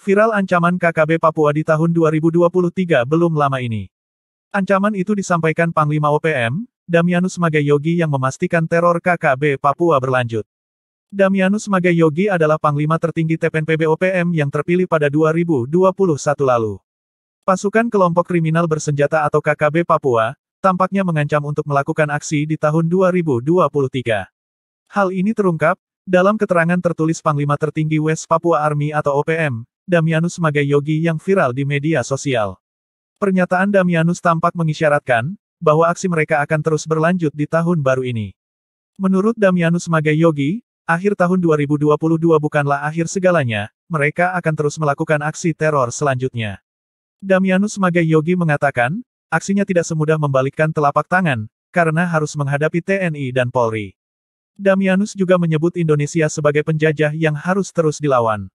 Viral ancaman KKB Papua di tahun 2023 belum lama ini. Ancaman itu disampaikan Panglima OPM, Damianus Magayogi yang memastikan teror KKB Papua berlanjut. Damianus Magayogi adalah Panglima tertinggi TPNPB OPM yang terpilih pada 2021 lalu. Pasukan kelompok kriminal bersenjata atau KKB Papua, tampaknya mengancam untuk melakukan aksi di tahun 2023. Hal ini terungkap, dalam keterangan tertulis Panglima Tertinggi West Papua Army atau OPM, Damianus sebagai yogi yang viral di media sosial. Pernyataan Damianus tampak mengisyaratkan, bahwa aksi mereka akan terus berlanjut di tahun baru ini. Menurut Damianus sebagai yogi, akhir tahun 2022 bukanlah akhir segalanya, mereka akan terus melakukan aksi teror selanjutnya. Damianus sebagai yogi mengatakan, aksinya tidak semudah membalikkan telapak tangan, karena harus menghadapi TNI dan Polri. Damianus juga menyebut Indonesia sebagai penjajah yang harus terus dilawan.